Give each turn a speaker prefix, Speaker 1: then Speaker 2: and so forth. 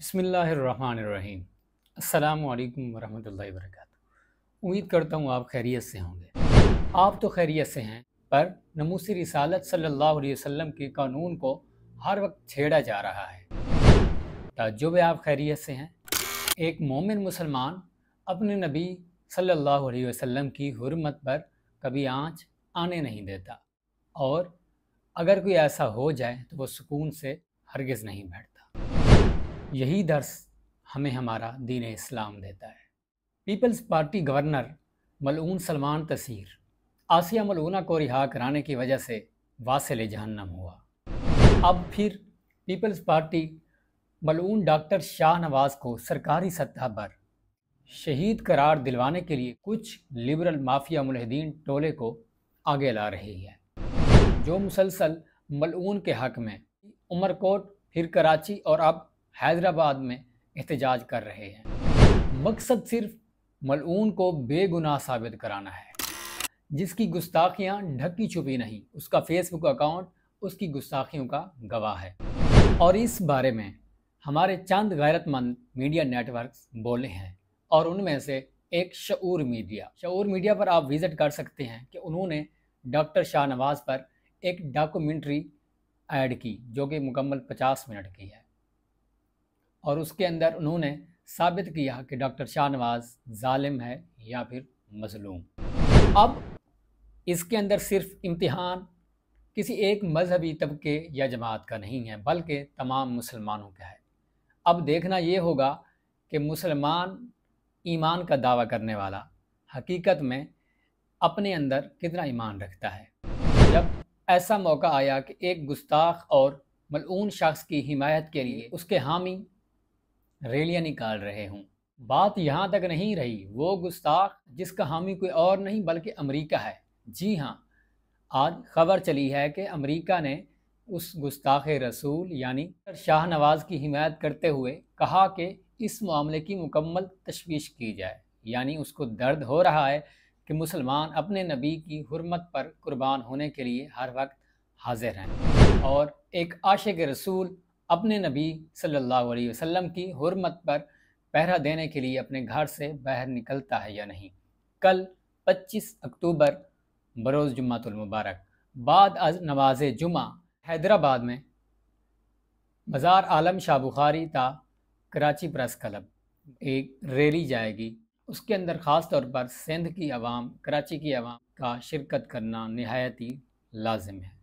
Speaker 1: बसमीम् अल्लाम वरहमल वर्क उम्मीद करता हूँ आप खैरियत से होंगे आप तो खैरियत से हैं पर नमूसी रिसालत सल्लल्लाहु अलैहि वसल्लम के कानून को हर वक्त छेड़ा जा रहा है तजुब आप खैरियत से हैं एक मोमिन मुसलमान अपने नबी सल्लल्लाहु अलैहि वसल्लम की हरमत पर कभी आँच आने नहीं देता और अगर कोई ऐसा हो जाए तो वह सुकून से हरगिज़ नहीं बैठता यही दर्स हमें हमारा दीन इस्लाम देता है पीपल्स पार्टी गवर्नर मलून सलमान तसीर आसिया मलूना को रिहा कराने की वजह से वासिल जहन्नम हुआ अब फिर पीपल्स पार्टी मलून डॉक्टर शाह नवाज को सरकारी सतह पर शहीद करार दिलवाने के लिए कुछ लिबरल माफिया मुलहदीन टोले को आगे ला रही है जो मुसलसल मलून के हक में उमरकोट फिर कराची और अब हैदराबाद में एहतजाज कर रहे हैं मकसद सिर्फ मलून को बेगुनाह साबित कराना है जिसकी गुस्ताखियाँ ढकी छुपी नहीं उसका फेसबुक अकाउंट उसकी गुस्ताखियों का गवाह है और इस बारे में हमारे चंद गैरतमंद मीडिया नेटवर्क्स बोले हैं और उनमें से एक शूर मीडिया शूर मीडिया पर आप विज़िट कर सकते हैं कि उन्होंने डॉक्टर शाहनवाज पर एक डॉक्यूमेंट्री ऐड की जो कि मुकम्मल पचास मिनट की है और उसके अंदर उन्होंने साबित किया कि डॉक्टर शाहनवाज ालिम है या फिर मजलूम अब इसके अंदर सिर्फ इम्तिहान किसी एक मजहबी तबके या जमात का नहीं है बल्कि तमाम मुसलमानों का है अब देखना ये होगा कि मुसलमान ईमान का दावा करने वाला हकीकत में अपने अंदर कितना ईमान रखता है जब ऐसा मौका आया कि एक गुस्ताख और मलून शख्स की हिमायत के लिए उसके हामी रैलियां निकाल रहे हूँ बात यहाँ तक नहीं रही वो गुस्ताख जिसका हामी कोई और नहीं बल्कि अमेरिका है जी हाँ आज खबर चली है कि अमेरिका ने उस गुस्ताख रसूल यानी शाह नवाज की हिमायत करते हुए कहा कि इस मामले की मुकम्मल तशवीश की जाए यानी उसको दर्द हो रहा है कि मुसलमान अपने नबी की हरमत पर कुर्बान होने के लिए हर वक्त हाजिर हैं और एक आशे के रसूल अपने नबी सल्लल्लाहु अलैहि वसल्लम की हरमत पर पहरा देने के लिए अपने घर से बाहर निकलता है या नहीं कल 25 अक्टूबर बरोज़ मुबारक बाद अज नमाज जुमा हैदराबाद में मज़ार आलम शाह बुखारी ता कराची प्रेस क्लब एक रैली जाएगी उसके अंदर ख़ास तौर पर सिंध की आवाम कराची की आवाम का शिरकत करना नहायती ही लाजिम है